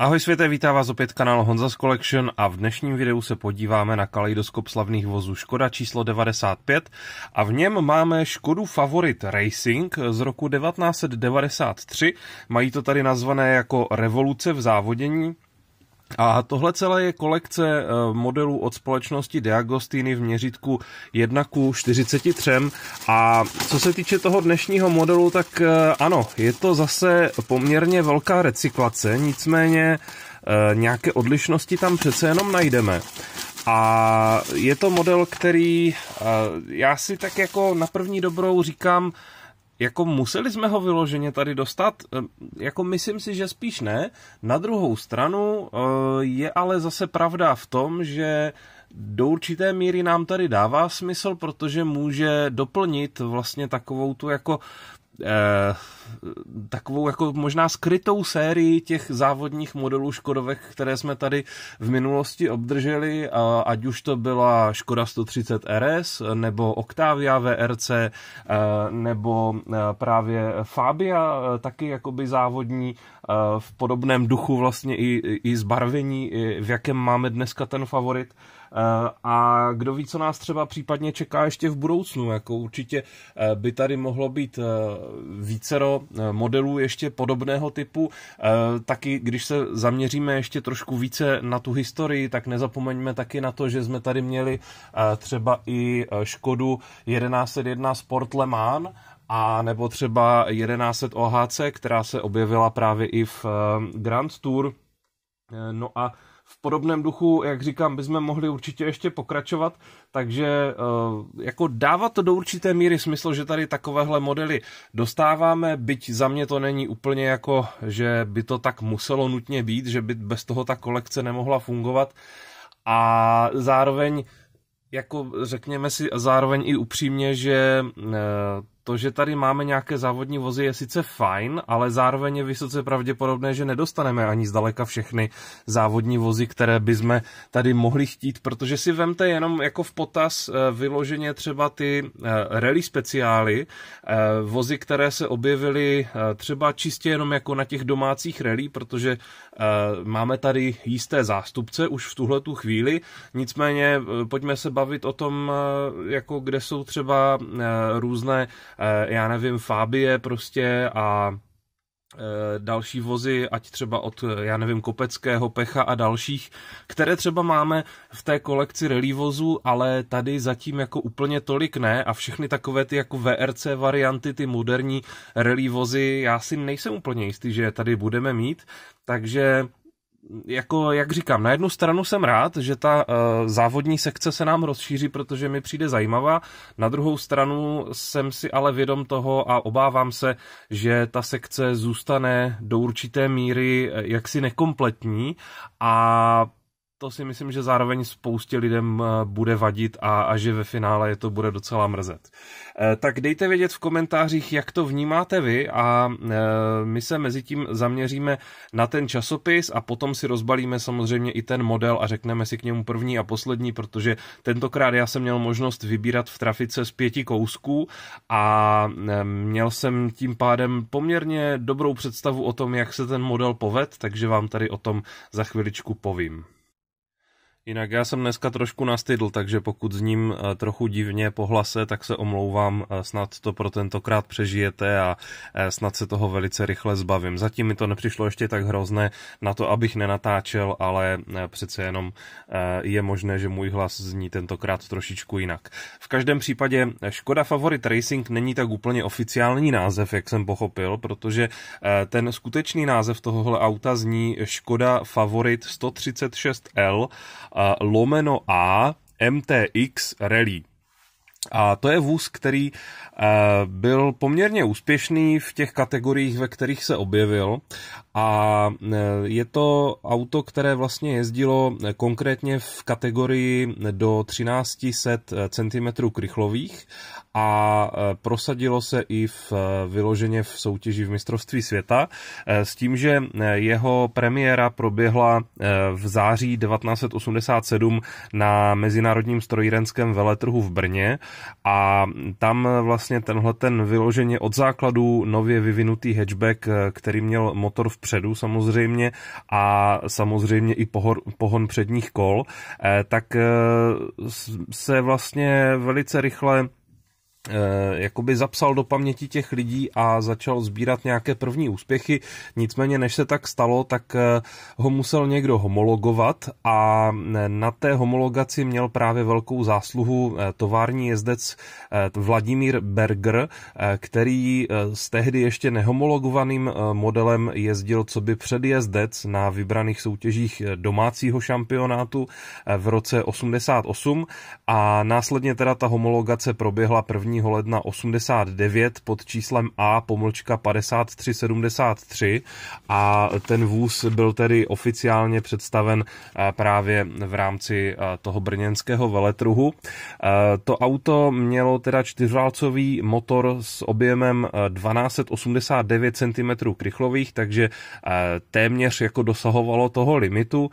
Ahoj světe, vítá vás opět kanál Honza's Collection a v dnešním videu se podíváme na kaleidoskop slavných vozů Škoda číslo 95 a v něm máme Škodu Favorit Racing z roku 1993. Mají to tady nazvané jako revoluce v závodění a tohle celé je kolekce eh, modelů od společnosti Diagostiny v měřítku 1 k 43. A co se týče toho dnešního modelu, tak eh, ano, je to zase poměrně velká recyklace, nicméně eh, nějaké odlišnosti tam přece jenom najdeme. A je to model, který já si tak jako na první dobrou říkám, jako museli jsme ho vyloženě tady dostat? Eh, jako myslím si, že spíš ne. Na druhou stranu eh, je ale zase pravda v tom, že do určité míry nám tady dává smysl, protože může doplnit vlastně takovou tu jako Eh, takovou jako možná skrytou sérii těch závodních modelů Škodovek, které jsme tady v minulosti obdrželi, a, ať už to byla Škoda 130 RS, nebo Octavia VRC, eh, nebo eh, právě Fabia, taky jakoby závodní v podobném duchu vlastně i, i zbarvení, v jakém máme dneska ten favorit. Eh, a kdo ví, co nás třeba případně čeká ještě v budoucnu, jako určitě eh, by tady mohlo být eh, vícero modelů ještě podobného typu. Taky, když se zaměříme ještě trošku více na tu historii, tak nezapomeňme taky na to, že jsme tady měli třeba i Škodu 1101 Sport Le Mans, a nebo třeba 1100 OHC, která se objevila právě i v Grand Tour. No a v podobném duchu, jak říkám, bychom mohli určitě ještě pokračovat, takže eh, jako dává to do určité míry smysl, že tady takovéhle modely dostáváme, byť za mě to není úplně jako, že by to tak muselo nutně být, že by bez toho ta kolekce nemohla fungovat a zároveň jako řekněme si zároveň i upřímně, že eh, to, že tady máme nějaké závodní vozy, je sice fajn, ale zároveň je vysoce pravděpodobné, že nedostaneme ani zdaleka všechny závodní vozy, které by jsme tady mohli chtít, protože si vemte jenom jako v potaz eh, vyloženě třeba ty eh, rally speciály, eh, vozy, které se objevily třeba čistě jenom jako na těch domácích rally, protože Eh, máme tady jisté zástupce už v tuhle tu chvíli, nicméně eh, pojďme se bavit o tom, eh, jako kde jsou třeba různé, já nevím, fábie prostě a Eh, další vozy, ať třeba od, eh, já nevím, Kopeckého, Pecha a dalších, které třeba máme v té kolekci rally vozů, ale tady zatím jako úplně tolik ne a všechny takové ty jako VRC varianty, ty moderní rally vozy, já si nejsem úplně jistý, že je tady budeme mít, takže jako, jak říkám, na jednu stranu jsem rád, že ta uh, závodní sekce se nám rozšíří, protože mi přijde zajímavá. Na druhou stranu jsem si ale vědom toho a obávám se, že ta sekce zůstane do určité míry eh, jaksi nekompletní a to si myslím, že zároveň spoustě lidem eh, bude vadit a, a že ve finále je to bude docela mrzet. Eh, tak dejte vědět v komentářích, jak to vnímáte vy a eh, my se mezi tím zaměříme na ten časopis a potom si rozbalíme samozřejmě i ten model a řekneme si k němu první a poslední, protože tentokrát já jsem měl možnost vybírat v trafice z pěti kousků a měl jsem tím pádem poměrně dobrou představu o tom, jak se ten model poved, takže vám tady o tom za chviličku povím. Jinak já jsem dneska trošku nastydl, takže pokud s ním eh, trochu divně pohlase, tak se omlouvám, eh, snad to pro tentokrát přežijete a eh, snad se toho velice rychle zbavím. Zatím mi to nepřišlo ještě tak hrozné na to, abych nenatáčel, ale přece jenom je možné, že můj hlas zní tentokrát trošičku jinak. V každém případě Škoda Favorit Racing není tak úplně oficiální název, jak jsem pochopil, protože ten skutečný název tohohle auta zní Škoda Favorit 136L lomeno A MTX Rally. A to je vůz, který eh, byl poměrně úspěšný v těch kategoriích, ve kterých se objevil. A eh, je to auto, které vlastně jezdilo eh, konkrétně v kategorii do 1300 cm krychlových a e, prosadilo se i v e, vyloženě v soutěži v mistrovství světa e, s tím, že jeho premiéra proběhla v září 1987 na Mezinárodním strojírenském veletrhu v Brně a tam vlastně tenhle ten vyloženě od základu nově vyvinutý hatchback, který měl motor vpředu samozřejmě a samozřejmě i pohon předních kol, tak se vlastně velice rychle Eh, jakoby zapsal do paměti těch lidí a začal sbírat nějaké první úspěchy. Nicméně, než se tak stalo, tak eh, ho musel někdo homologovat a eh, na té homologaci měl právě velkou zásluhu tovární jezdec Vladimír Berger, který s tehdy ještě nehomologovaným modelem jezdil co by předjezdec na vybraných soutěžích domácího šampionátu v roce 88 a následně teda ta homologace proběhla první 1. ledna 89 pod číslem A pomlčka 5373 a ten vůz byl tedy oficiálně představen eh, právě v rámci eh, toho brněnského veletruhu. Eh, to auto mělo teda čtyřválcový motor s objemem 1289 cm krychlových, takže téměř jako dosahovalo toho limitu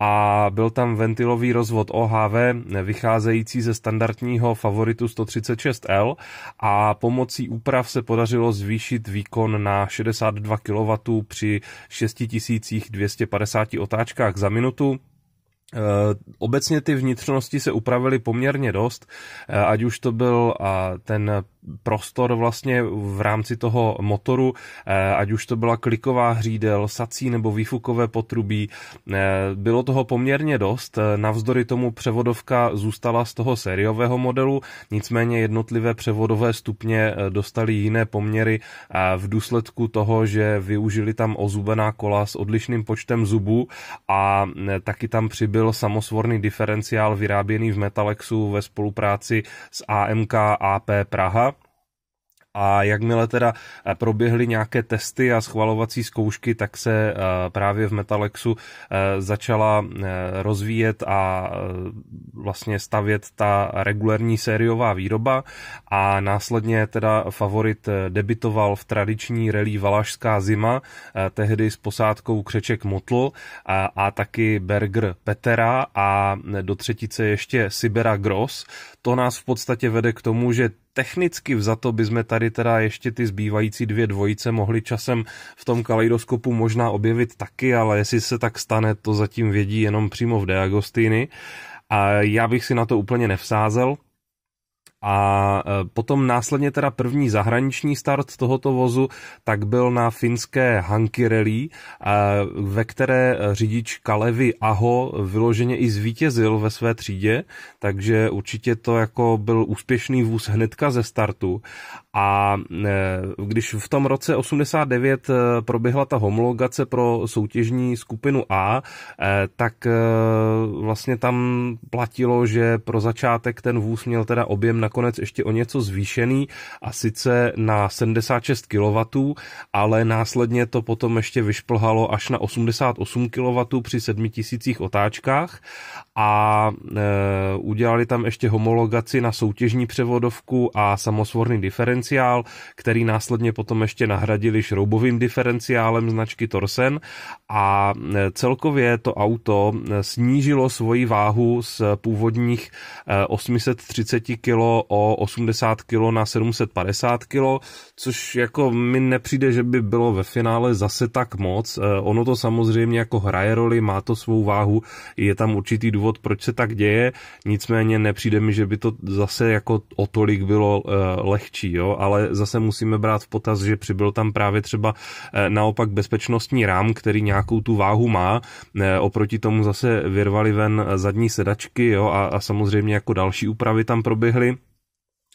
a byl tam ventilový rozvod OHV vycházející ze standardního favoritu 136 6L a pomocí úprav se podařilo zvýšit výkon na 62 kW při 6250 otáčkách za minutu. Eh, obecně ty vnitřnosti se upravily poměrně dost, eh, ať už to byl ten prostor vlastně v rámci toho motoru, eh, ať už to byla kliková hřídel, sací nebo výfukové potrubí. Eh, bylo toho poměrně dost, eh, navzdory tomu převodovka zůstala z toho sériového modelu, nicméně jednotlivé převodové stupně dostaly jiné poměry v důsledku toho, že využili tam ozubená kola s odlišným počtem zubů a taky tam přibyl samosvorný diferenciál vyráběný v Metalexu ve spolupráci s AMK AP Praha a jakmile teda eh, proběhly nějaké testy a schvalovací zkoušky, tak se eh, právě v Metalexu eh, začala rozvíjet a vlastně stavět ta regulární sériová výroba a následně teda favorit debitoval v tradiční relí Valašská zima, tehdy s posádkou Křeček Motl a, a taky Berger Petera a do třetice ještě Sibera Gross. To nás v podstatě vede k tomu, že technicky vzato by jsme tady teda ještě ty zbývající dvě dvojice mohli časem v tom kaleidoskopu možná objevit taky, ale jestli se tak stane, to zatím vědí jenom přímo v Deagostiny. A já bych si na to úplně nevsázel, a e, potom následně teda první zahraniční start tohoto vozu, tak byl na finské Hanky Rally, e, ve které e, řidič Kalevi Aho vyloženě i zvítězil ve své třídě, takže určitě to jako byl úspěšný vůz hnedka ze startu. A když v tom roce 89 proběhla ta homologace pro soutěžní skupinu A, tak vlastně tam platilo, že pro začátek ten vůz měl teda objem na nakonec ještě o něco zvýšený a sice na 76 kW, ale následně to potom ještě vyšplhalo až na 88 kW při 7000 otáčkách a e, udělali tam ještě homologaci na soutěžní převodovku a samosvorný diferenciál, který následně potom ještě nahradili šroubovým diferenciálem značky Torsen a e, celkově to auto e, snížilo svoji váhu z původních 830 e, kg o 80 kg na 750 kg, což jako mi nepřijde, že by bylo ve finále zase tak moc. Eh, ono to samozřejmě jako hraje roli, má to svou váhu, je tam určitý důvod, proč se tak děje, nicméně nepřijde mi, že by to zase jako o tolik bylo eh, lehčí, jo? ale zase musíme brát v potaz, že přibyl tam právě třeba eh, naopak bezpečnostní rám, který nějakou tu váhu má, oproti tomu zase vyrvali ven zadní sedačky jo? A, a samozřejmě jako další úpravy tam proběhly.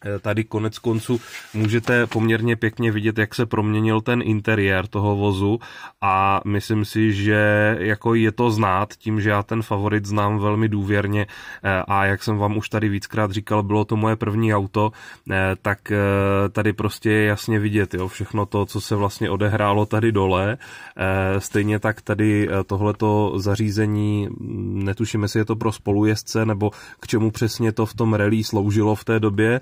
Eh, tady konec konců můžete poměrně pěkně vidět, jak se proměnil ten interiér toho vozu a myslím si, že jako je to znát tím, že já ten favorit znám velmi důvěrně eh, a jak jsem vám už tady víckrát říkal, bylo to moje první auto, eh, tak tady prostě je jasně vidět jo, všechno to, co se vlastně odehrálo tady dole. Stejně tak tady tohleto zařízení, netuším, jestli je to pro spolujezdce nebo k čemu přesně to v tom rally sloužilo v té době,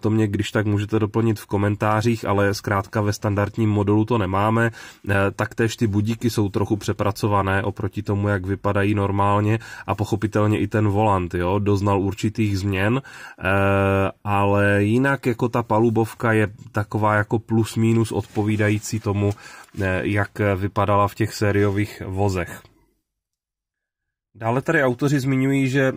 to mě když tak můžete doplnit v komentářích, ale zkrátka ve standardním modelu to nemáme. E, taktéž ty budíky jsou trochu přepracované oproti tomu, jak vypadají normálně a pochopitelně i ten volant, jo, doznal určitých změn, e, ale jinak jako ta palubovka je taková jako plus minus odpovídající tomu, e, jak vypadala v těch sériových vozech. Dále tady autoři zmiňují, že e,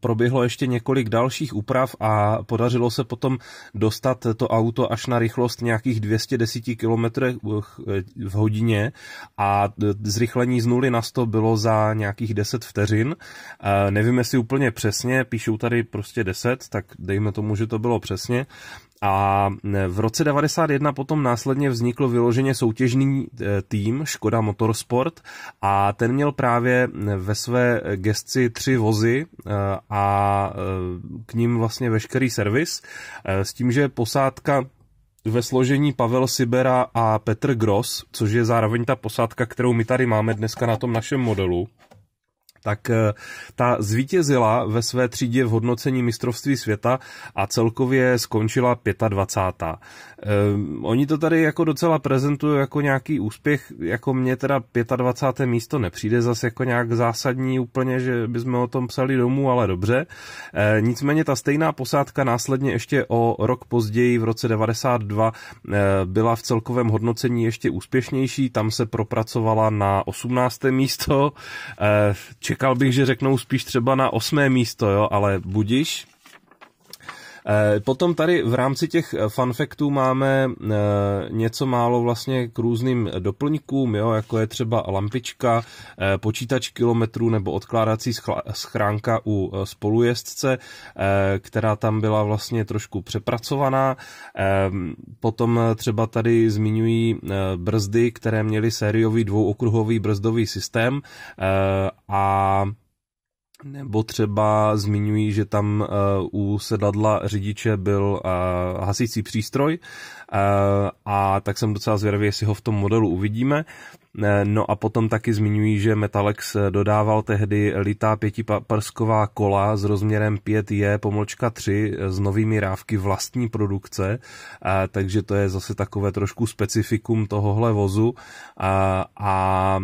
proběhlo ještě několik dalších úprav a podařilo se potom dostat to auto až na rychlost nějakých 210 km e, v hodině a e, zrychlení z 0 na 100 bylo za nějakých 10 vteřin. Nevím, jestli úplně přesně, píšou tady prostě 10, tak dejme tomu, že to bylo přesně. A e, v roce 91 potom následně vznikl vyloženě soutěžný e, tým Škoda Motorsport a ten měl právě e, ve své gestci tři vozy a k ním vlastně veškerý servis s tím, že posádka ve složení Pavel Sibera a Petr Gross, což je zároveň ta posádka, kterou my tady máme dneska na tom našem modelu, tak eh, ta zvítězila ve své třídě v hodnocení mistrovství světa a celkově skončila 25. Um, eh, oni to tady jako docela prezentují jako nějaký úspěch, jako mě teda 25. místo nepřijde zase jako nějak zásadní úplně, že bychom o tom psali domů, ale dobře. Eh, nicméně ta stejná posádka následně ještě o rok později v roce 92 byla v celkovém hodnocení ještě úspěšnější, tam se propracovala na 18. místo, Čekal bych, že řeknou spíš třeba na osmé místo, jo, ale budíš. Eh, potom tady v rámci těch eh, fanfektů máme eh, něco málo vlastně k různým doplňkům, jo, jako je třeba lampička, počítač kilometrů nebo odkládací schránka u spolujezdce, která tam byla vlastně trošku přepracovaná. Ehm, potom třeba tady zmiňují brzdy, které měly sériový dvouokruhový brzdový systém a nebo třeba zmiňují, že tam eh, u sedadla řidiče byl eh, hasící přístroj Eh, a tak jsem docela zvědavý, jestli ho v tom modelu uvidíme. Eh, no a potom taky zmiňují, že Metalex eh, dodával tehdy litá pětiprsková kola s rozměrem 5J pomlčka 3 s novými rávky vlastní produkce, takže to je zase takové trošku specifikum tohohle vozu a, a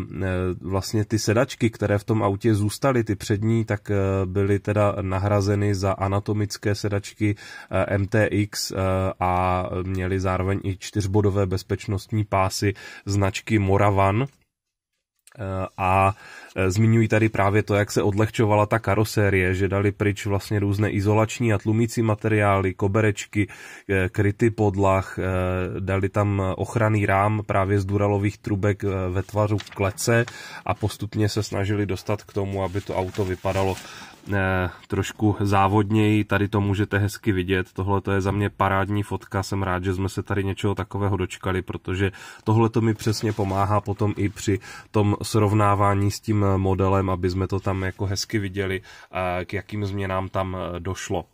vlastně ty sedačky, které v tom autě zůstaly, ty přední, tak byly teda nahrazeny za anatomické sedačky MTX a měly zároveň zároveň i čtyřbodové bezpečnostní pásy značky Moravan eh, a Eh, zmiňují tady právě to, jak se odlehčovala ta karosérie, že dali pryč vlastně různé izolační a tlumící materiály, koberečky, eh, kryty podlah, eh, dali tam ochranný rám právě z duralových trubek ve tvaru klece a postupně se snažili dostat k tomu, aby to auto vypadalo trošku závodněji, tady to můžete hezky vidět, tohle to je za mě parádní fotka, jsem rád, že jsme se tady něčeho takového dočkali, protože tohle to mi přesně pomáhá potom i při tom srovnávání s tím modelem, aby jsme to tam jako hezky viděli, k jakým změnám tam eh, došlo.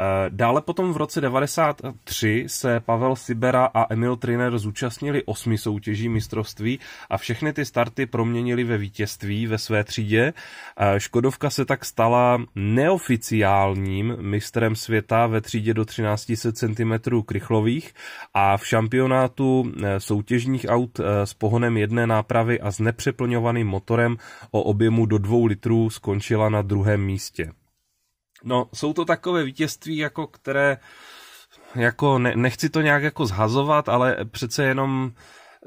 Eh, dále potom v roce 93 se Pavel Sibera a Emil Triner zúčastnili osmi soutěží mistrovství a všechny ty starty proměnili ve vítězství ve své třídě. Eh, Škodovka se tak stala neoficiálním mistrem světa ve třídě do 1300 cm krychlových a v šampionátu eh, soutěžních aut s pohonem jedné nápravy a s nepřeplňovaným motorem o objemu do 2 litrů skončila na druhém místě. No, jsou to takové vítězství, jako které, jako ne, nechci to nějak jako zhazovat, ale přece jenom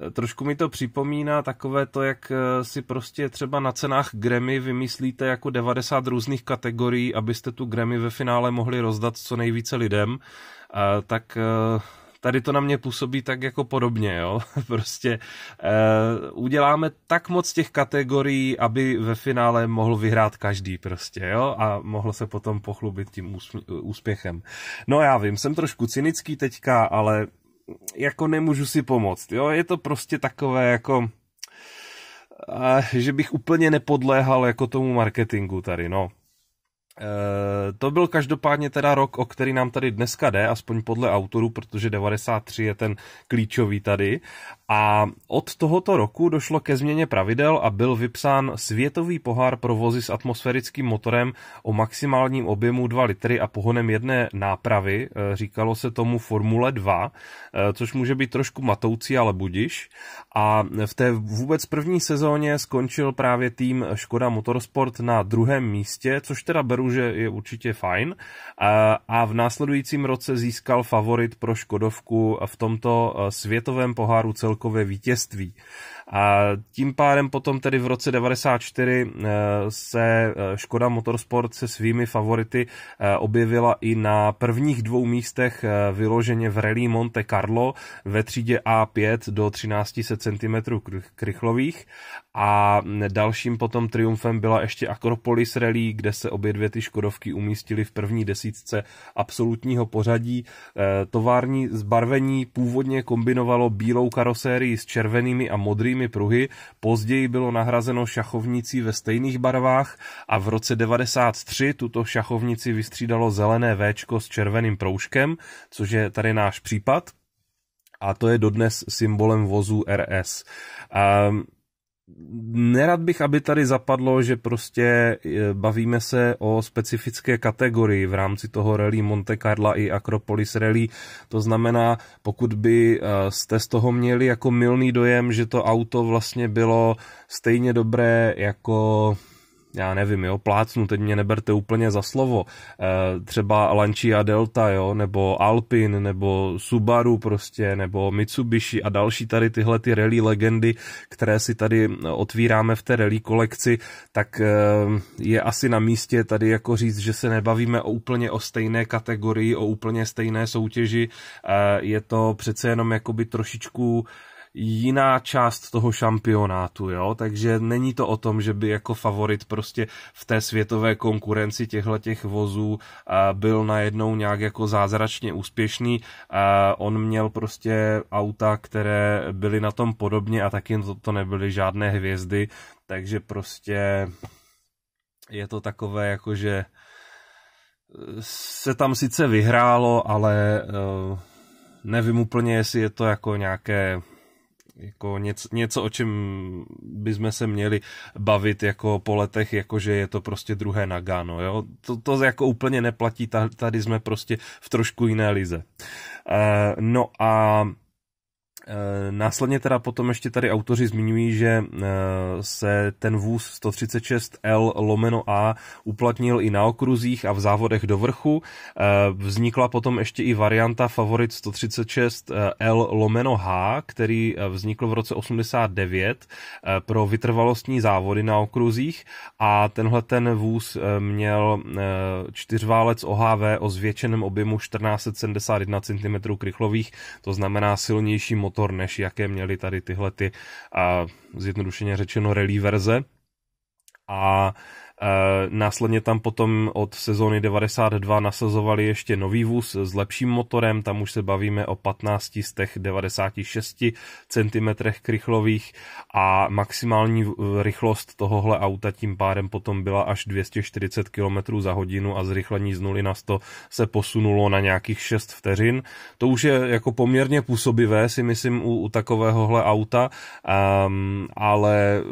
eh, trošku mi to připomíná takové to, jak eh, si prostě třeba na cenách Grammy vymyslíte jako 90 různých kategorií, abyste tu Grammy ve finále mohli rozdat co nejvíce lidem, tak eh, Tady to na mě působí tak jako podobně, jo. prostě e, uděláme tak moc těch kategorií, aby ve finále mohl vyhrát každý prostě, jo, a mohl se potom pochlubit tím úspěchem. No já vím, jsem trošku cynický teďka, ale jako nemůžu si pomoct, jo, je to prostě takové jako eh, že bych úplně nepodléhal jako tomu marketingu tady, no. Eh, to byl každopádně teda rok, o který nám tady dneska jde, aspoň podle autorů, protože 93 je ten klíčový tady. A od tohoto roku došlo ke změně pravidel a byl vypsán světový pohár pro vozy s atmosférickým motorem o maximálním objemu 2 litry a pohonem jedné nápravy. Eh, říkalo se tomu Formule 2, eh, což může být trošku matoucí, ale budiš. A v té vůbec první sezóně skončil právě tým Škoda Motorsport na druhém místě, což teda beru Subaru, že je určitě fajn. A, a v následujícím roce získal favorit pro Škodovku v tomto eh, světovém poháru celkové vítězství. A tím pádem potom tedy v roce 94 eh, se eh, Škoda Motorsport se svými favority eh, objevila i na prvních dvou místech vyloženě v rally Monte Carlo ve třídě A5 do 1300 cm krychlových a mm, dalším potom triumfem byla ještě Akropolis Rally, kde se obě dvě ty Škodovky umístily v první desítce absolutního pořadí. Tovární zbarvení původně kombinovalo bílou karosérii s červenými a modrými šachovými pruhy, později bylo nahrazeno šachovnicí ve stejných barvách a v roce 93 tuto šachovnici vystřídalo zelené V s červeným proužkem, což je tady náš případ. A to je dodnes symbolem vozu RS. Um, ehm, nerad bych, aby tady zapadlo, že prostě eh, bavíme se o specifické kategorii v rámci toho rally Monte Carla i Acropolis rally. To znamená, pokud by eh, jste z toho měli jako milný dojem, že to auto vlastně bylo stejně dobré jako já nevím, jo, plácnu, teď mě neberte úplně za slovo, eh, třeba Lancia Delta, jo, nebo Alpin, nebo Subaru prostě, nebo Mitsubishi a další tady tyhle ty rally legendy, které si tady otvíráme v té rally kolekci, tak eh, je asi na místě tady jako říct, že se nebavíme o úplně o stejné kategorii, o úplně stejné soutěži, eh, je to přece jenom jakoby trošičku jiná část toho šampionátu, jo? takže není to o tom, že by jako favorit prostě v té světové konkurenci těchto těch vozů byl najednou nějak jako zázračně úspěšný. On měl prostě auta, které byly na tom podobně a taky to, to nebyly žádné hvězdy, takže prostě je to takové jako, že e, se tam sice vyhrálo, ale e, nevím úplně, jestli je to jako nějaké jako něco, něco, o čem bychom se měli bavit jako po letech, jako že je to prostě druhé Nagano, jo. To, to jako úplně neplatí, tady jsme prostě v trošku jiné lize. Uh, no a Eh, následně teda potom ještě tady autoři zmiňují, že eh, se ten vůz 136L lomeno A uplatnil i na okruzích a v závodech do vrchu. Eh, vznikla potom ještě i varianta favorit 136L lomeno H, který vznikl v roce 89 pro vytrvalostní závody na okruzích a tenhle ten vůz měl čtyřválec OHV o zvětšeném objemu 1471 cm krychlových, to znamená silnější motor prostor, než jaké měly tady tyhle ty, zjednodušeně řečeno, relíverze. A uh, Následně tam potom od sezóny 92 nasazovali ještě nový vůz s lepším motorem, tam už se bavíme o 15 z těch 96 cm krychlových a maximální rychlost tohohle auta tím pádem potom byla až 240 km za hodinu a zrychlení z 0 na 100 se posunulo na nějakých 6 vteřin. To už je jako poměrně působivé, si myslím, u, u takovéhohle auta, um, ale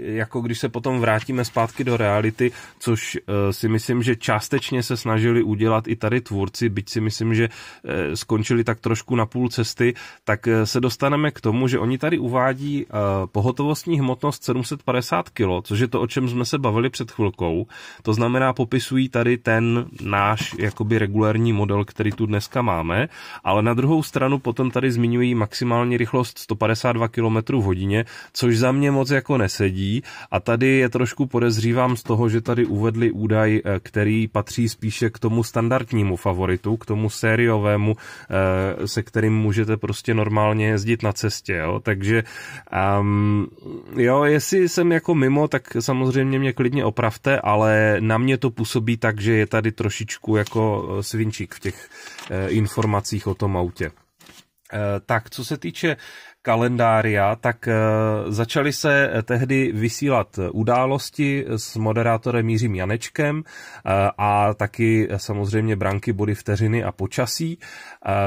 jako když se potom vrátíme zpátky do reality, což eh, si myslím, že částečně se snažili udělat i tady tvůrci, byť si myslím, že eh, skončili tak trošku na půl cesty, tak eh, se dostaneme k tomu, že oni tady uvádí pohotovostní hmotnost 750 kg, což je to, o čem jsme se bavili před chvilkou. To znamená, popisují tady ten náš jakoby regulární model, který tu dneska máme, ale na druhou stranu potom tady zmiňují maximální rychlost 152 km v hodině, což za mě moc jako nesedí prostředí. a tady je trošku podezřívám z toho, že tady uvedli údaj, eh, který patří spíše k tomu standardnímu favoritu, k tomu sériovému, eh, se kterým můžete prostě normálně jezdit na cestě, jo? takže um, jo, jestli jsem jako mimo, tak samozřejmě mě klidně opravte, ale na mě to působí tak, že je tady trošičku jako eh, svinčík v těch informacích o tom autě. Tak, co se týče kalendária, tak eh, začaly se eh, tehdy vysílat eh, události s moderátorem Jiřím Janečkem a taky samozřejmě branky, body, vteřiny a počasí.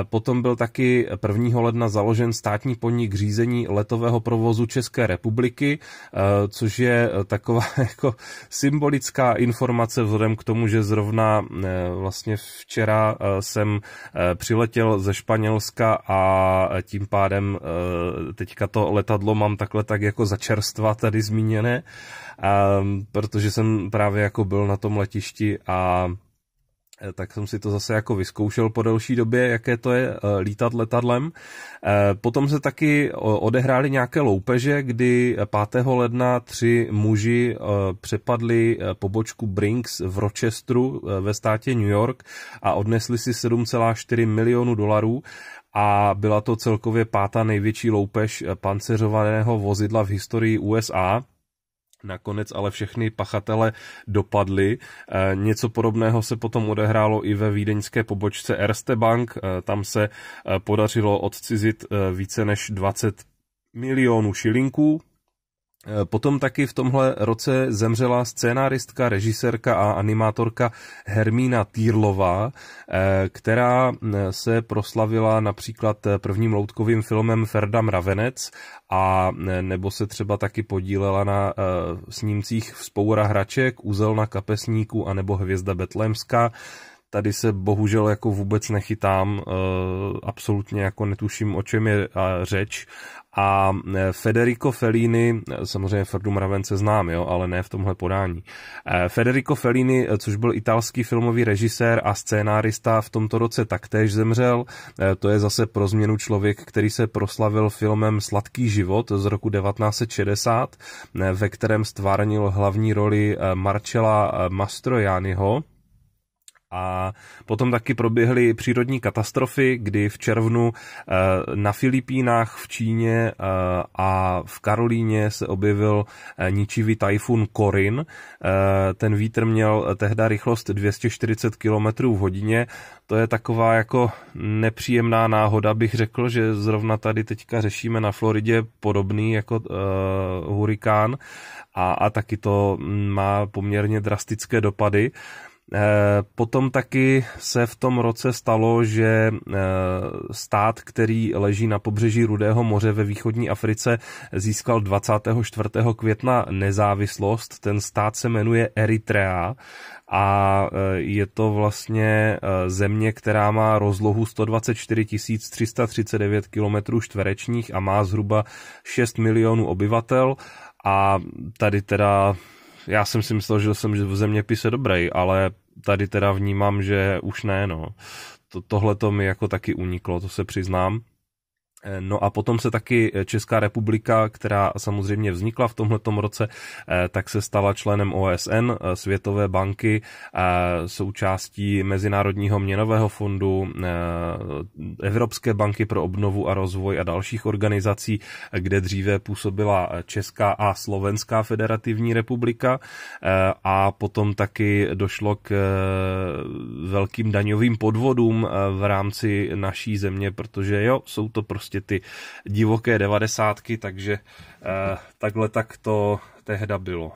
Potom byl taky 1. ledna založen státní podnik řízení letového provozu České republiky, což je taková jako symbolická informace vzhledem k tomu, že zrovna vlastně včera jsem přiletěl ze Španělska a tím pádem teďka to letadlo mám takhle tak jako začerstva tady zmíněné, protože jsem právě jako byl na tom letišti a e, tak jsem si to zase jako vyzkoušel po delší době, jaké to je e, lítat letadlem. E, potom se taky odehrály nějaké loupeže, kdy 5. ledna tři muži přepadli pobočku Brinks v Rochesteru ve státě New York a odnesli si 7,4 milionu dolarů a byla to celkově pátá největší loupež eh, pancerovaného vozidla v historii USA. Nakonec ale všechny pachatele dopadly. Eh, něco podobného se potom odehrálo i ve vídeňské pobočce Erste Bank. Eh, tam se podařilo odcizit více než 20 milionů šilinků, Eh, potom taky v tomhle roce zemřela scénáristka, režisérka a animátorka Hermína Týrlová, eh, která mm, se proslavila například eh, prvním loutkovým filmem Ferda Mravenec a mm, nebo se třeba taky podílela na snímcích Vzpoura hraček, Uzel na kapesníku a nebo Hvězda Betlémska. tady se bohužel jako vůbec nechytám, absolutně jako netuším, o čem je řeč a e, Federico Fellini, e, samozřejmě Ferdu Mravence znám, jo, ale ne v tomhle podání. E, Federico Fellini, což byl italský filmový režisér a scénárista, v tomto roce taktéž zemřel. To je zase pro změnu člověk, který se proslavil filmem Sladký život z roku 1960, ve kterém stvárnil hlavní roli Marcella Mastrojányho, a potom taky proběhly přírodní katastrofy, kdy v červnu eh, na Filipínách, v Číně eh, a v Karolíně se objevil eh, ničivý tajfun Korin. Ten vítr měl tehda rychlost 240 km v hodině. To je taková jako nepříjemná náhoda, bych řekl, že zrovna tady teďka řešíme na Floridě podobný jako hurikán a, a taky to mm, má poměrně drastické dopady. Uh, Eh, potom taky se v tom roce stalo, že eh, stát, který leží na pobřeží Rudého moře ve východní Africe, získal 24. května nezávislost. Ten stát se jmenuje Eritrea a eh, je to vlastně země, která má rozlohu 124 339 km čtverečních a má zhruba 6 milionů obyvatel a tady teda já jsem si myslel, že jsem v zeměpise dobrý, ale tady teda vnímám, že už ne, no. To, tohle to mi jako taky uniklo, to se přiznám. Eh, no a potom se taky eh, Česká republika, která samozřejmě vznikla v tomhletom roce, eh, tak se stala členem OSN, Světové banky, součástí Mezinárodního měnového fondu, Evropské banky pro obnovu a rozvoj a dalších organizací, kde dříve působila Česká a Slovenská federativní republika a potom taky došlo k velkým daňovým podvodům v rámci naší země, protože jo, jsou to prostě prostě ty divoké devadesátky, takže eh, takhle tak to tehda bylo.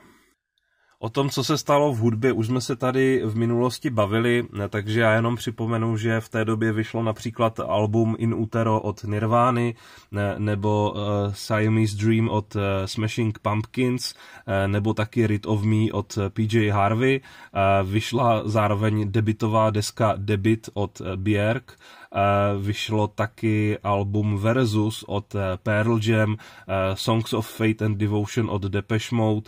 O tom, co se stalo v hudbě, už jsme se tady v minulosti bavili, takže já jenom připomenu, že v té době vyšlo například album In Utero od Nirvány, nebo uh, Siamese Dream od uh, Smashing Pumpkins, eh, nebo taky Rid of Me od PJ Harvey. Uh, vyšla zároveň debitová deska Debit od Björk, vyšlo taky album Versus od Pearl Jam, Songs of Fate and Devotion od Depeche Mode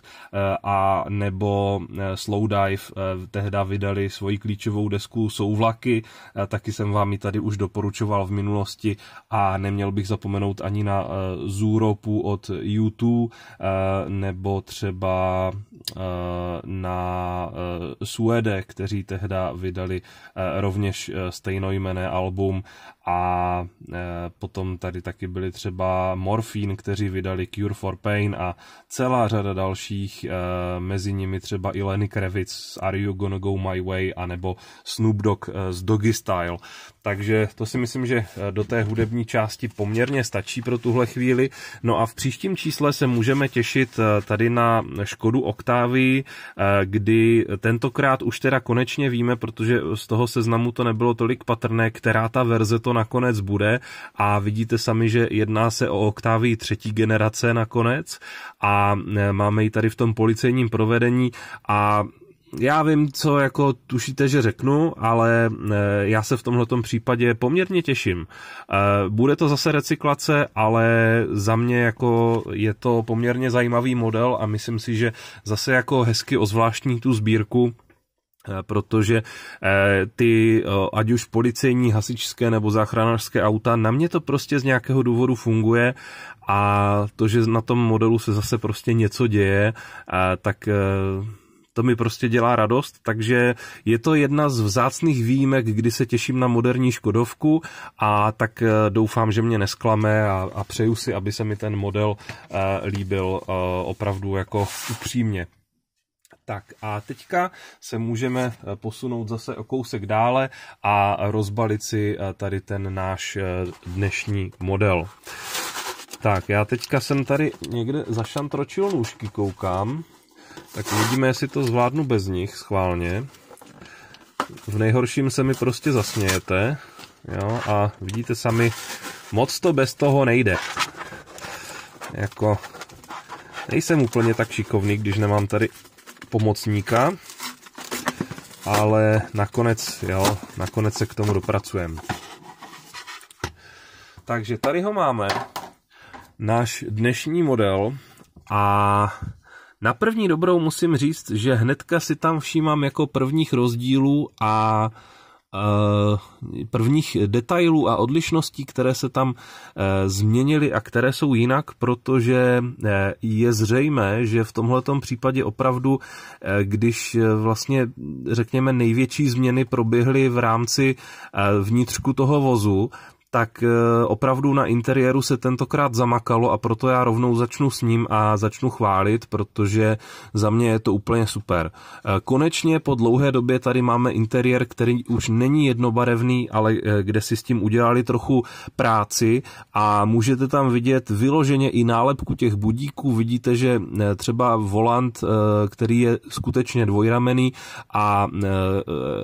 a nebo nebo jako, eh, Slowdive eh, tehda vydali svoji klíčovou desku Souvlaky, eh, taky jsem vám ji tady už doporučoval v minulosti a neměl bych zapomenout ani na Zúropu od YouTube nebo třeba na Suede, kteří tehda vydali rovněž stejnojmené album a e, potom tady taky byly třeba Morphine, kteří vydali Cure for Pain a celá řada dalších, e, mezi nimi třeba i Lenny Kravitz z Are You Gonna Go My Way, anebo Snoop Dogg e, z Doggy Style. Takže to si myslím, že eh, do té hudební části poměrně stačí pro tuhle chvíli. No a v příštím čísle se můžeme těšit eh, tady na Škodu oktávy, eh, kdy tentokrát už teda konečně víme, protože z toho seznamu to nebylo tolik patrné, která ta verze to nakonec bude a vidíte sami, že jedná se o oktávy třetí generace nakonec a máme ji tady v tom policejním provedení a já vím, co jako tušíte, že řeknu, ale e, já se v tomhle případě poměrně těším. E, bude to zase recyklace, ale za mě jako je to poměrně zajímavý model a myslím si, že zase jako hezky ozvláštní tu sbírku, e, protože ty, ať už policejní, hasičské nebo záchranářské auta, na mě to prostě z nějakého důvodu funguje a to, že na tom modelu se zase prostě něco děje, tak to mi prostě dělá radost, takže je to jedna z vzácných výjimek, kdy se těším na moderní Škodovku a tak eh, doufám, že mě nesklame a, a přeju si, aby se mi ten model uh, líbil uh, opravdu jako upřímně. Tak a teďka se můžeme posunout zase o kousek dále a rozbalit si tady ten náš dnešní model. Tak, já teďka jsem tady někde zašantročil nůžky, koukám. Tak uvidíme, jestli to zvládnu bez nich schválně. V nejhorším se mi prostě zasmějete. Jo, a vidíte sami, moc to bez toho nejde. Jako, nejsem úplně tak šikovný, když nemám tady pomocníka, ale nakonec, jo, nakonec se k tomu dopracujeme. Takže tady ho máme, náš dnešní model a na první dobrou musím říct, že hnedka si tam všímám jako prvních rozdílů a eh, prvních detailů a odlišností, které se tam eh, změnily a které jsou jinak, protože eh, je zřejmé, že v tomhle případě opravdu, když vlastně řekněme největší změny proběhly v rámci vnitřku toho vozu, tak eh, opravdu na interiéru se tentokrát zamakalo a proto já rovnou začnu s ním a začnu chválit, protože za mě je to úplně super. Eh, konečně po dlouhé době tady máme interiér, který už není jednobarevný, ale eh, kde si s tím udělali trochu práci a můžete tam vidět vyloženě i nálepku těch budíků. Vidíte, že třeba volant, který je skutečně dvojramený a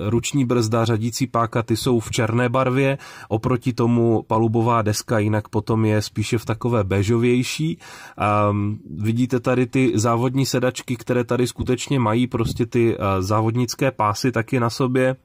ruční brzda, řadící páka, ty jsou v černé barvě, oproti tomu tomu palubová deska, jinak potom je spíše v takové bežovější. Um, mm, vidíte tady ty závodní sedačky, které tady skutečně mají prostě ty uh, závodnické pásy taky na sobě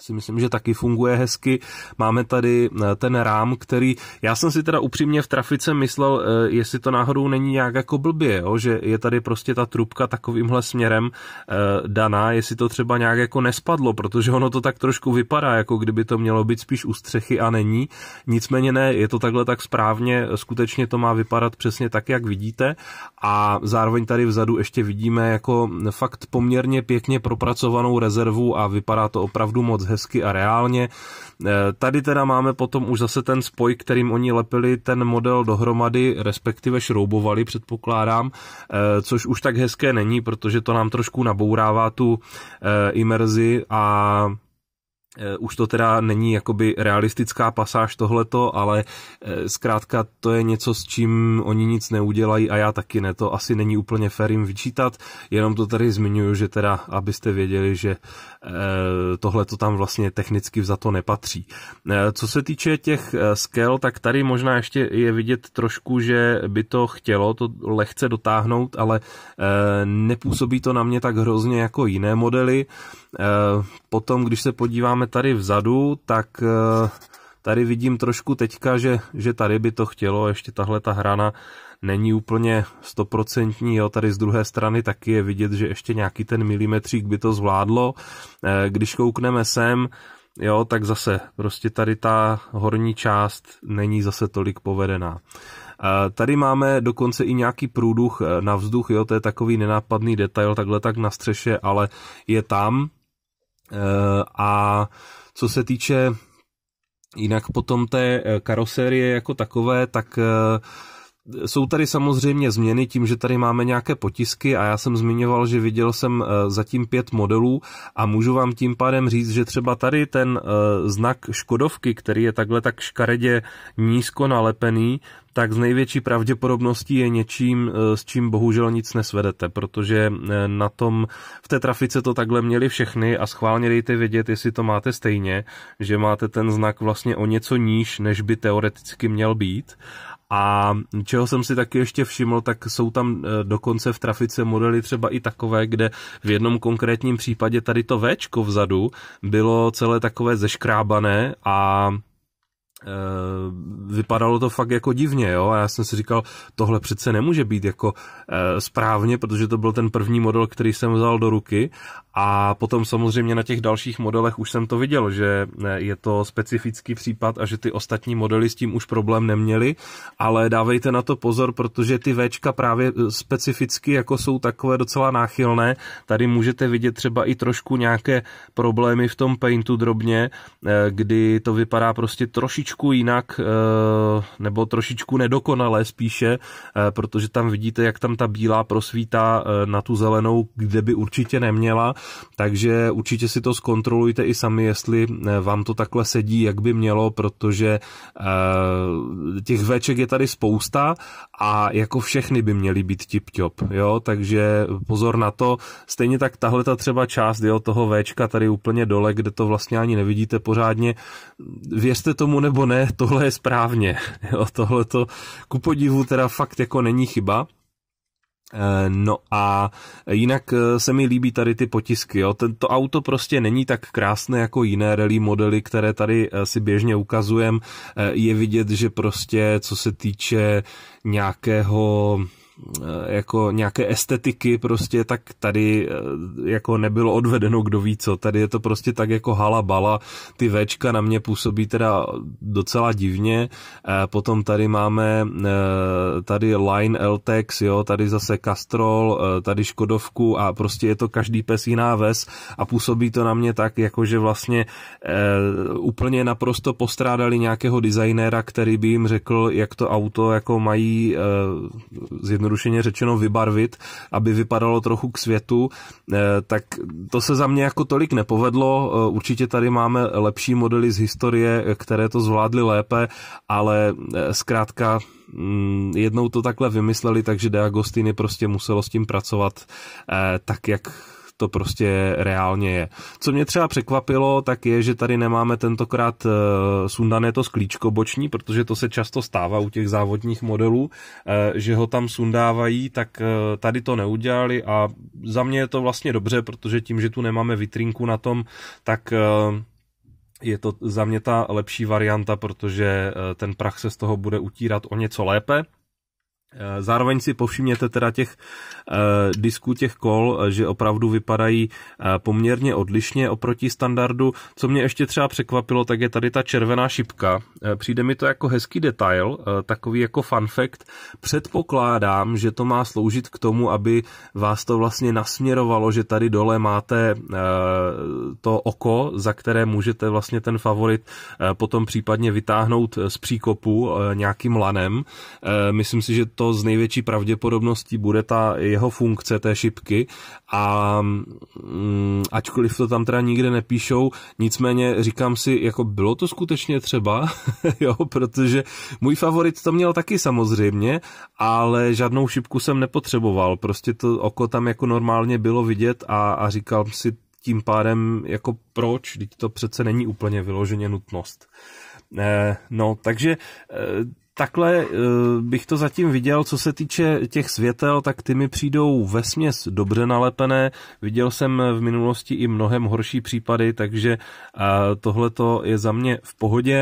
si myslím, že taky funguje hezky. Máme tady eh, ten rám, který, já jsem si teda upřímně v trafice myslel, eh, jestli to náhodou není nějak jako blbě, jo? že je tady prostě ta trubka takovýmhle směrem eh, daná, jestli to třeba nějak jako nespadlo, protože ono to tak trošku vypadá, jako kdyby to mělo být spíš u střechy a není. Nicméně ne, je to takhle tak správně, skutečně to má vypadat přesně tak, jak vidíte a zároveň tady vzadu ještě vidíme jako fakt poměrně pěkně propracovanou rezervu a vypadá to opravdu moc hezky a reálně. E, tady teda máme potom už zase ten spoj, kterým oni lepili ten model dohromady, respektive šroubovali, předpokládám, e, což už tak hezké není, protože to nám trošku nabourává tu e, imerzi a Eh, už to teda není jakoby realistická pasáž tohleto, ale eh, zkrátka to je něco, s čím oni nic neudělají a já taky ne. To asi není úplně fér jim vyčítat, jenom to tady zmiňuju, že teda, abyste věděli, že eh, tohle to tam vlastně technicky za to nepatří. Co se týče těch skel, tak tady možná ještě je vidět trošku, že by to chtělo to lehce dotáhnout, ale nepůsobí to na mě tak hrozně jako jiné modely. Eh, potom, když se podíváme tady vzadu, tak eh, tady vidím trošku teďka, že, že tady by to chtělo, ještě tahle ta hrana není úplně stoprocentní, jo, tady z druhé strany taky je vidět, že ještě nějaký ten milimetřík by to zvládlo. Eh, když koukneme sem, jo, tak zase prostě tady ta horní část není zase tolik povedená. Tady máme dokonce i nějaký průduch na vzduch, jo, to je takový nenápadný detail, takhle tak na střeše, ale je tam, Eh, a co se týče jinak potom té eh, karoserie jako takové, tak eh, jsou tady samozřejmě změny tím, že tady máme nějaké potisky a já jsem zmiňoval, že viděl jsem eh, zatím pět modelů a můžu vám tím pádem říct, že třeba tady ten eh, znak Škodovky, který je takhle tak škaredě nízko nalepený, tak z největší pravděpodobností je něčím, eh, s čím bohužel nic nesvedete, protože na tom, v té trafice to takhle měli všechny a schválně dejte vědět, jestli to máte stejně, že máte ten znak vlastně o něco níž, než by teoreticky měl být a čeho jsem si taky ještě všiml, tak jsou tam eh, dokonce v trafice modely třeba i takové, kde v jednom konkrétním případě tady to Včko vzadu bylo celé takové zeškrábané a Eh, vypadalo to fakt jako divně, jo, a já jsem si říkal, tohle přece nemůže být jako eh, správně, protože to byl ten první model, který jsem vzal do ruky a potom samozřejmě na těch dalších modelech už jsem to viděl, že eh, je to specifický případ a že ty ostatní modely s tím už problém neměli, ale dávejte na to pozor, protože ty Včka právě specificky jako jsou takové docela náchylné, tady můžete vidět třeba i trošku nějaké problémy v tom paintu drobně, kdy to vypadá prostě trošičku trošičku jinak, eh, nebo trošičku nedokonalé spíše, eh, protože tam vidíte, jak tam ta bílá prosvítá eh, na tu zelenou, kde by určitě neměla, takže určitě si to zkontrolujte i sami, jestli vám to takhle sedí, jak by mělo, protože těch veček je tady spousta a jako všechny by měly být tip-top, jo, takže pozor na to, stejně tak tahle ta třeba část, jo, toho Včka tady úplně dole, kde to vlastně ani nevidíte pořádně, věřte tomu nebo ne, tohle je správně. Jo, tohle to ku podivu teda fakt jako není chyba. Eh, no a jinak eh, se mi líbí tady ty potisky. Jo. Tento auto prostě není tak krásné jako jiné rally modely, které tady eh, si běžně ukazujeme. Je vidět, že prostě co se týče nějakého Eh, jako nějaké estetiky prostě, tak tady eh, jako nebylo odvedeno kdo ví co, tady je to prostě tak jako hala bala, ty Včka na mě působí teda docela divně, eh, potom tady máme tady Line LTX, jo, tady zase Castrol, tady Škodovku a prostě je to každý pes jiná ves a působí to na mě tak, jako že vlastně úplně naprosto postrádali nějakého designéra, který by jim řekl, jak to auto jako mají zjednodušit zjednodušeně řečeno vybarvit, aby vypadalo trochu k světu, eh, tak to se za mě jako tolik nepovedlo. Eh, určitě tady máme lepší modely z historie, které to zvládly lépe, ale eh, zkrátka mm, jednou to takhle vymysleli, takže De Agostini prostě muselo s tím pracovat tak, jak to prostě reálně je. Co mě třeba překvapilo, tak je, že tady nemáme tentokrát eh, sundané to sklíčko boční, protože to se často stává u těch závodních modelů, eh, že ho tam sundávají, tak eh, tady to neudělali a za mě je to vlastně dobře, protože tím, že tu nemáme vitrinku na tom, tak je to za mě ta lepší varianta, protože ten prach se z toho bude utírat o něco lépe. Eh, zároveň si povšimněte teda těch eh, disků, těch kol, eh, že opravdu vypadají poměrně odlišně oproti standardu. Co mě ještě třeba překvapilo, tak je tady ta červená šipka. Přijde mi to jako hezký detail, takový jako fun fact. Předpokládám, že to má sloužit k tomu, aby vás to vlastně nasměrovalo, že tady dole máte to oko, za které můžete vlastně ten favorit potom případně vytáhnout z příkopu nějakým lanem. Myslím si, že to to z největší pravděpodobností bude ta jeho funkce té šipky a mm, ačkoliv to tam teda nikde nepíšou, nicméně říkám si, jako bylo to skutečně třeba, jo, protože můj favorit to měl taky samozřejmě, ale žádnou šipku jsem nepotřeboval, prostě to oko tam jako normálně bylo vidět a, a říkal si tím pádem jako proč, teď to přece není úplně vyloženě nutnost. Eh, no, takže eh, takhle eh, bych to zatím viděl, co se týče těch světel, tak ty mi přijdou ve směs dobře nalepené. Viděl jsem v minulosti i mnohem horší případy, takže eh, tohle je za mě v pohodě.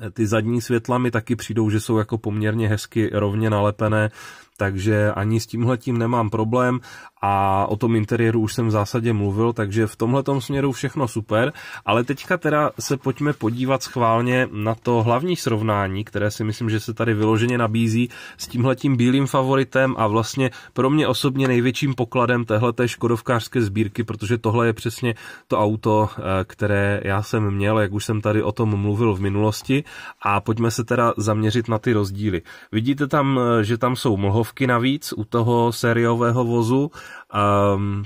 Eh, ty zadní světla mi taky přijdou, že jsou jako poměrně hezky rovně nalepené, takže ani s tímhletím nemám problém a o tom interiéru už jsem v zásadě mluvil, takže v tomhletom směru všechno super, ale teďka teda se pojďme podívat schválně na to hlavní srovnání, které si myslím, že se tady vyloženě nabízí s tímhletím bílým favoritem a vlastně pro mě osobně největším pokladem téhleté škodovkářské sbírky, protože tohle je přesně to auto, eh, které já jsem měl, jak už jsem tady o tom mluvil v minulosti a pojďme se teda zaměřit na ty rozdíly. Vidíte tam, eh, že tam jsou mlho stovky navíc u toho sériového vozu. Um,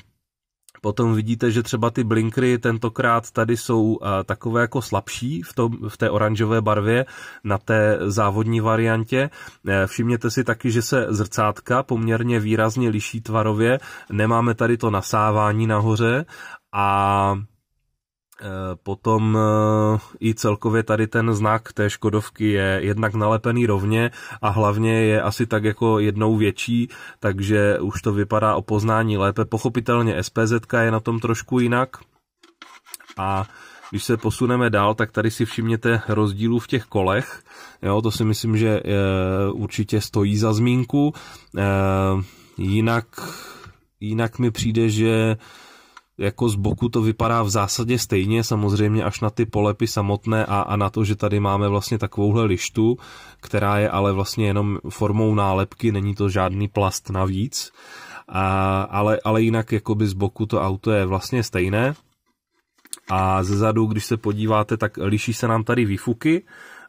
Potom vidíte, že třeba ty blinkry tentokrát tady jsou eh, takové jako slabší v, tom, v té oranžové barvě na té závodní variantě. Eh, všimněte si taky, že se zrcátka poměrně výrazně liší tvarově. Nemáme tady to nasávání nahoře a Eh, potom eh, i celkově tady ten znak té Škodovky je jednak nalepený rovně a hlavně je asi tak jako jednou větší, takže už to vypadá o poznání lépe. Pochopitelně SPZ je na tom trošku jinak a když se posuneme dál, tak tady si všimněte rozdílů v těch kolech. Jo, to si myslím, že e, určitě stojí za zmínku. E, jinak, jinak mi přijde, že jako z boku to vypadá v zásadě stejně, samozřejmě až na ty polepy samotné a, a na to, že tady máme vlastně takovouhle lištu, která je ale vlastně jenom formou nálepky, není to žádný plast navíc, a, ale, ale jinak jakoby z boku to auto je vlastně stejné a zezadu, když se podíváte, tak liší se nám tady výfuky,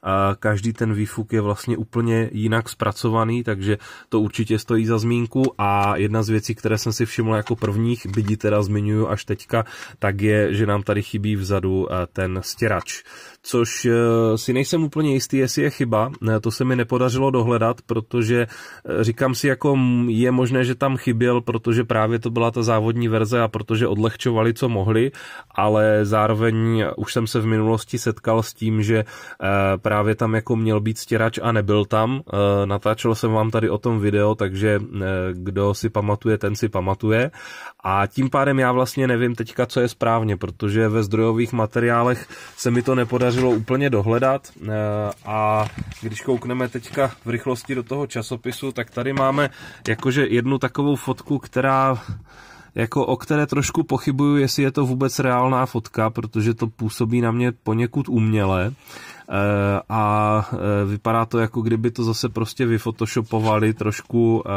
a každý ten výfuk je vlastně úplně jinak zpracovaný, takže to určitě stojí za zmínku a jedna z věcí, které jsem si všiml jako prvních, bydí teda zmiňuju až teďka, tak je, že nám tady chybí vzadu eh, ten stěrač což eh, si nejsem úplně jistý, jestli je chyba. Eh, to se mi nepodařilo dohledat, protože eh, říkám si, jako je možné, že tam chyběl, protože právě to byla ta závodní verze a protože odlehčovali, co mohli, ale zároveň už jsem se v minulosti setkal s tím, že právě tam jako měl být stěrač a nebyl tam. Natáčel jsem vám tady o tom video, takže kdo si pamatuje, ten si pamatuje. A tím pádem já vlastně nevím teďka, co je správně, protože ve zdrojových materiálech se mi to nepodařilo podařilo úplně dohledat eh, a když koukneme teďka v rychlosti do toho časopisu, tak tady máme jakože jednu takovou fotku, která jako o které trošku pochybuju, jestli je to vůbec reálná fotka, protože to působí na mě poněkud uměle. Eh, a eh, vypadá to jako kdyby to zase prostě vyfotoshopovali trošku eh,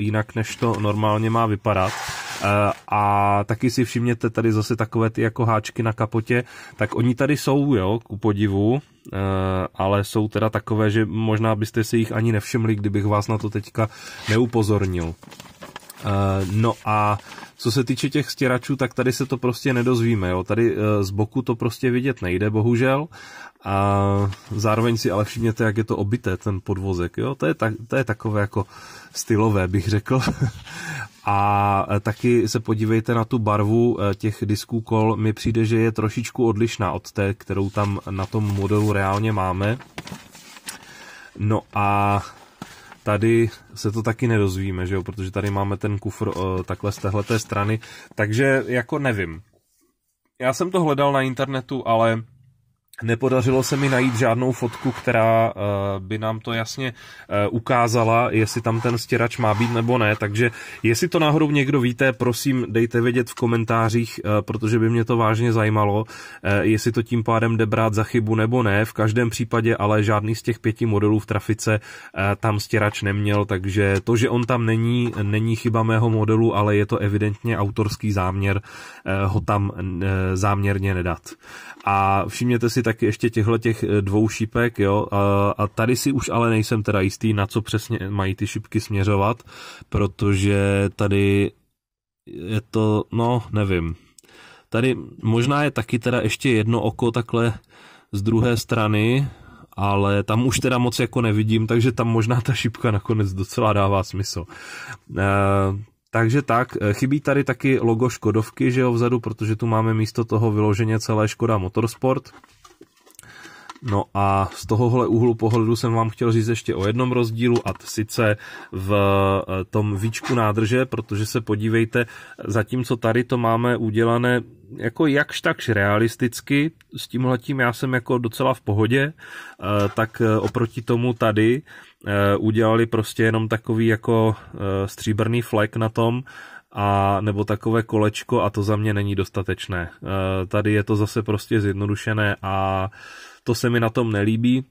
jinak, než to normálně má vypadat. A taky si všimněte tady zase takové ty jako háčky na kapotě, tak oni tady jsou, jo, ku podivu, ale jsou teda takové, že možná byste si jich ani nevšimli, kdybych vás na to teďka neupozornil. No a co se týče těch stěračů, tak tady se to prostě nedozvíme. Jo? Tady z boku to prostě vidět nejde, bohužel a zároveň si ale všimněte, jak je to obité, ten podvozek, jo, to je, ta, to je takové jako stylové, bych řekl. a e, taky se podívejte na tu barvu e, těch disků kol, mi přijde, že je trošičku odlišná od té, kterou tam na tom modelu reálně máme. No a tady se to taky nedozvíme, že jo, protože tady máme ten kufr e, takhle z téhleté strany, takže jako nevím. Já jsem to hledal na internetu, ale Nepodařilo se mi najít žádnou fotku, která eh, by nám to jasně eh, ukázala, jestli tam ten stěrač má být nebo ne. Takže jestli to náhodou někdo víte, prosím, dejte vědět v komentářích, eh, protože by mě to vážně zajímalo, jestli to tím pádem jde brát za chybu nebo ne. V každém případě ale žádný z těch pěti modelů v trafice tam stěrač neměl, takže to, že on tam není, není chyba mého modelu, ale je to evidentně autorský záměr ho tam záměrně nedat. A všimněte si taky ještě těchto těch eh, dvou šipek, jo, a, a tady si už ale nejsem teda jistý, na co přesně mají ty šipky směřovat, protože tady je to, no, nevím. Tady možná je taky teda ještě jedno oko takhle z druhé strany, ale tam už teda moc jako nevidím, takže tam možná ta šipka nakonec docela dává smysl. E, takže tak, eh, chybí tady taky logo Škodovky, že jo, vzadu, protože tu máme místo toho vyloženě celé Škoda Motorsport. No a z tohohle úhlu pohledu jsem vám chtěl říct ještě o jednom rozdílu a sice v eh, tom výčku nádrže, protože se podívejte, zatímco tady to máme udělané jako jakž takž realisticky, s tímhletím já jsem jako docela v pohodě, eh, tak eh, oproti tomu tady udělali prostě jenom takový jako stříbrný flek na tom, a nebo takové kolečko a to za mě není dostatečné. Tady je to zase prostě zjednodušené a to se mi na tom nelíbí.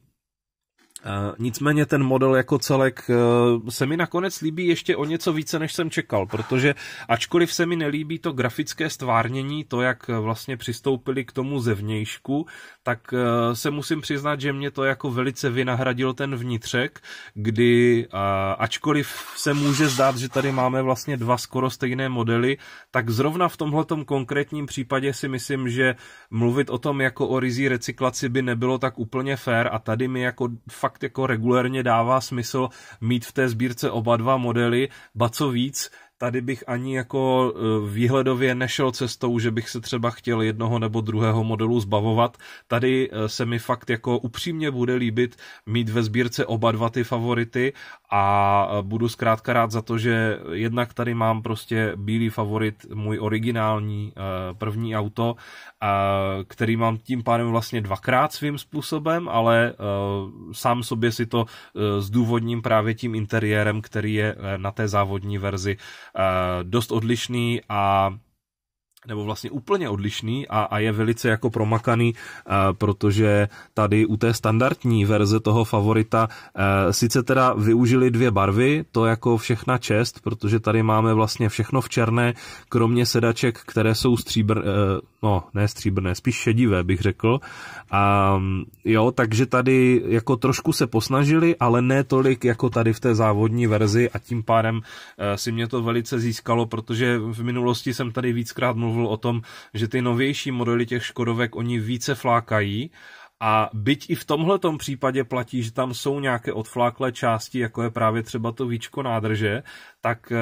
Eh, nicméně ten model jako celek eh, se mi nakonec líbí ještě o něco více, než jsem čekal, protože ačkoliv se mi nelíbí to grafické stvárnění, to, jak eh, vlastně přistoupili k tomu zevnějšku, tak se musím přiznat, že mě to jako velice vynahradil ten vnitřek, kdy ačkoliv se může zdát, že tady máme vlastně dva skoro stejné modely, tak zrovna v tomhletom konkrétním případě si myslím, že mluvit o tom jako o rizí recyklaci by nebylo tak úplně fair a tady mi jako fakt fakt jako regulérně dává smysl mít v té sbírce oba dva modely, ba co víc, tady bych ani jako eh, výhledově nešel cestou, že bych se třeba chtěl jednoho nebo druhého modelu zbavovat. Tady eh, se mi fakt jako upřímně bude líbit mít ve sbírce oba dva ty favority a eh, budu zkrátka rád za to, že jednak tady mám prostě bílý favorit, můj originální první auto, který mám tím pádem vlastně dvakrát svým způsobem, ale sám sobě si to zdůvodním právě tím interiérem, který je na té závodní verzi Eh, dost odlišný a nebo vlastně úplně odlišný a, a je velice jako promakaný, e, protože tady u té standardní verze toho favorita e, sice teda využili dvě barvy, to jako všechna čest, protože tady máme vlastně všechno v černé, kromě sedaček, které jsou stříbr, e, no ne stříbrné, spíš šedivé bych řekl. A, ehm, jo, takže tady jako trošku se posnažili, ale ne tolik jako tady v té závodní verzi a tím pádem e, si mě to velice získalo, protože v minulosti jsem tady víckrát mluvil mluvil o tom, že ty novější modely těch Škodovek oni více flákají a byť i v tomhle případě platí, že tam jsou nějaké odfláklé části, jako je právě třeba to víčko nádrže, tak eh,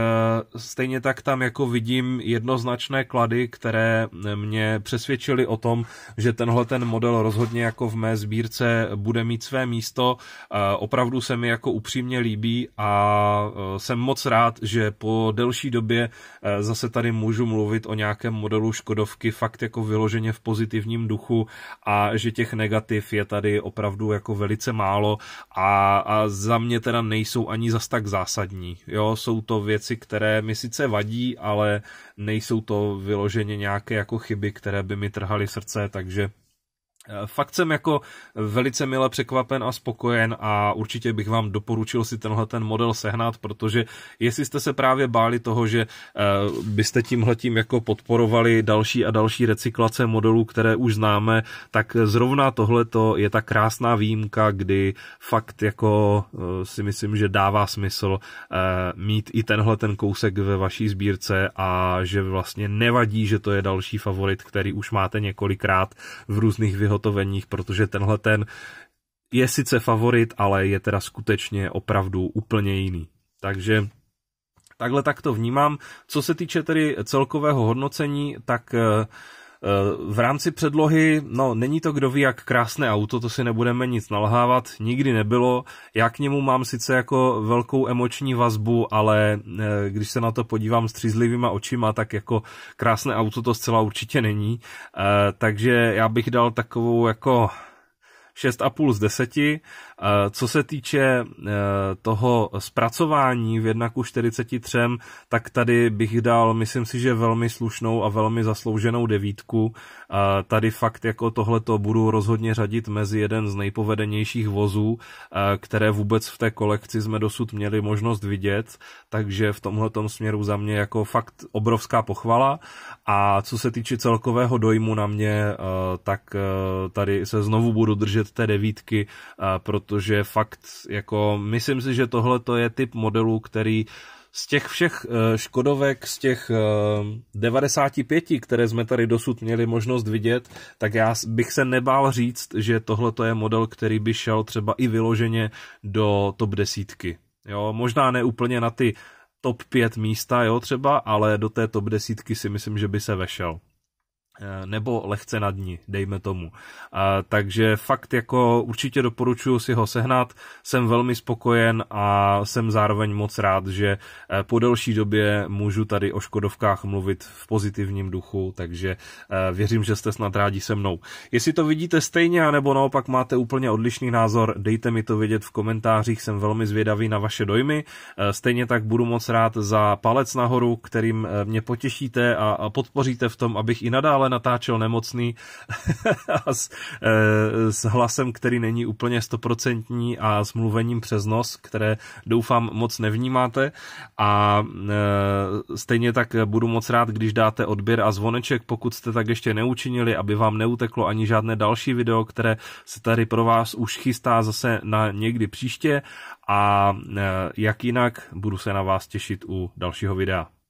stejně tak tam jako vidím jednoznačné klady, které mě přesvědčily o tom, že tenhle ten model rozhodně jako v mé sbírce bude mít své místo. Eh, opravdu se mi jako upřímně líbí a eh, jsem moc rád, že po delší době zase tady můžu mluvit o nějakém modelu Škodovky fakt jako vyloženě v pozitivním duchu a že těch negativ je tady opravdu jako velice málo a, a za mě teda nejsou ani zas tak zásadní. Jo, jsou to to věci, které mi sice vadí, ale nejsou to vyloženě nějaké jako chyby, které by mi trhaly srdce, takže Eh, fakt jsem jako velice mile překvapen a spokojen a určitě bych vám doporučil si tenhle ten model sehnat, protože jestli jste se právě báli toho, že eh, byste tímhletím jako podporovali další a další recyklace modelů, které už známe, tak zrovna tohleto je ta krásná výjimka, kdy fakt jako eh, si myslím, že dává smysl mít i tenhle ten kousek ve vaší sbírce a že vlastně nevadí, že to je další favorit, který už máte několikrát v různých vyhodnotách vyhotoveních, protože tenhle ten je sice favorit, ale je teda skutečně opravdu úplně jiný. Takže takhle tak to vnímám. Co se týče tedy celkového hodnocení, tak eh, v rámci předlohy, no není to kdo ví jak krásné auto, to si nebudeme nic nalhávat, nikdy nebylo. Já k němu mám sice jako velkou emoční vazbu, ale e, když se na to podívám střízlivýma očima, tak jako krásné auto to zcela určitě není. E, takže já bych dal takovou jako 6,5 z 10. Eh, co se týče eh, toho zpracování v 1 43, tak tady bych dal, myslím si, že velmi slušnou a velmi zaslouženou devítku. Eh, tady fakt jako tohleto budu rozhodně řadit mezi jeden z nejpovedenějších vozů, které vůbec v té kolekci jsme dosud měli možnost vidět, takže v tomhle směru za mě jako fakt obrovská pochvala a co se týče celkového dojmu na mě, tak tady se znovu budu držet té devítky, proto protože fakt, jako, myslím si, že tohle to je typ modelů, který z těch všech eh, Škodovek, z těch 95, eh, které jsme tady dosud měli možnost vidět, tak já bych se nebál říct, že tohle to je model, který by šel třeba i vyloženě do top desítky. Jo, možná ne úplně na ty top 5 místa, jo, třeba, ale do té top desítky si myslím, že by se vešel. Eh, nebo lehce na dní, dejme tomu. A, takže fakt jako určitě doporučuji si ho sehnat, jsem velmi spokojen a jsem zároveň moc rád, že eh, po delší době můžu tady o Škodovkách mluvit v pozitivním duchu, takže eh, věřím, že jste snad rádi se mnou. Jestli to vidíte stejně, anebo naopak máte úplně odlišný názor, dejte mi to vědět v komentářích, jsem velmi zvědavý na vaše dojmy. Stejně tak budu moc rád za palec nahoru, kterým mě potěšíte a podpoříte v tom, abych i nadále stále natáčel nemocný a s, e, s hlasem, který není úplně stoprocentní a s mluvením přes nos, které doufám moc nevnímáte a e, stejně tak budu moc rád, když dáte odběr a zvoneček, pokud jste tak ještě neučinili, aby vám neuteklo ani žádné další video, které se tady pro vás už chystá zase na někdy příště a eh, jak jinak budu se na vás těšit u dalšího videa.